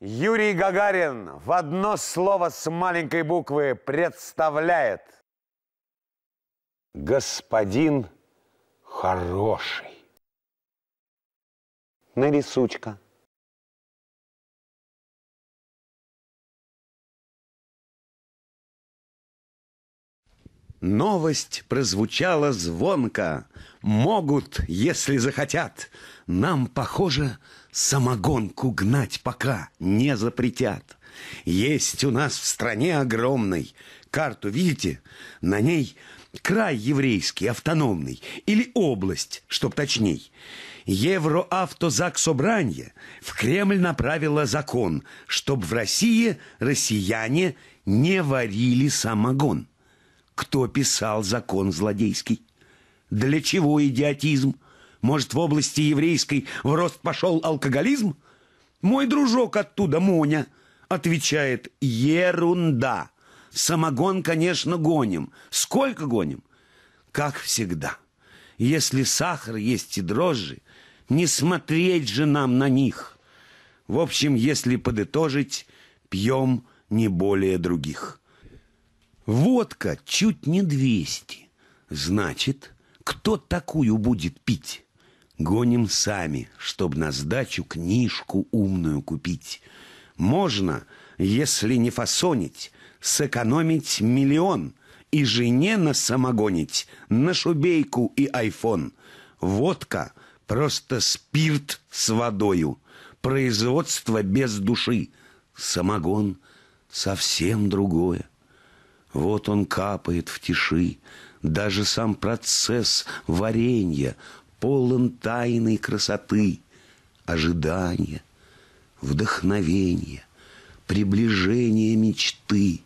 Юрий Гагарин в одно слово с маленькой буквы представляет Господин хороший. Нарисучка. Новость прозвучала звонко. Могут, если захотят. Нам, похоже, самогонку гнать пока не запретят. Есть у нас в стране огромный Карту видите? На ней край еврейский, автономный. Или область, чтоб точней. Евроавтозаксобрание в Кремль направило закон, чтоб в России россияне не варили самогон кто писал закон злодейский. Для чего идиотизм? Может, в области еврейской в рост пошел алкоголизм? Мой дружок оттуда, Моня, отвечает, ерунда. Самогон, конечно, гоним. Сколько гоним? Как всегда. Если сахар есть и дрожжи, не смотреть же нам на них. В общем, если подытожить, пьем не более других. Водка чуть не 200. Значит, кто такую будет пить? Гоним сами, чтоб на сдачу книжку умную купить. Можно, если не фасонить, сэкономить миллион и жене насамогонить на шубейку и айфон. Водка — просто спирт с водою, производство без души. Самогон — совсем другое. Вот он капает в тиши. Даже сам процесс варенья полон тайной красоты, ожидания, вдохновения, приближения мечты.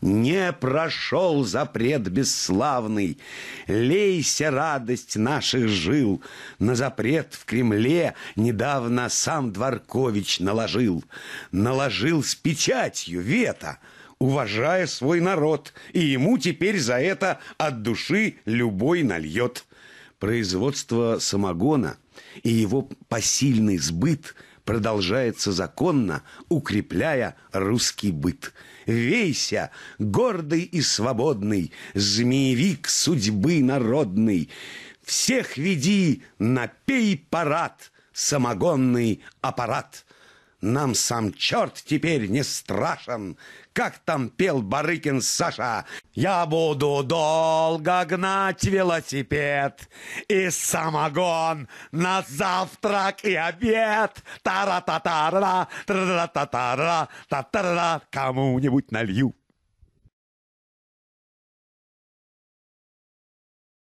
Не прошел запрет бесславный, Лейся радость наших жил, На запрет в Кремле недавно сам Дворкович наложил, Наложил с печатью вето — уважая свой народ, и ему теперь за это от души любой нальет. Производство самогона и его посильный сбыт продолжается законно, укрепляя русский быт. Вейся, гордый и свободный, змеевик судьбы народной, всех веди на пей парад, самогонный аппарат — нам сам черт теперь не страшен. Как там пел Барыкин Саша? Я буду долго гнать велосипед и самогон на завтрак и обед. Тара-та-тара, тара-та-тара, та-тара, кому-нибудь налью.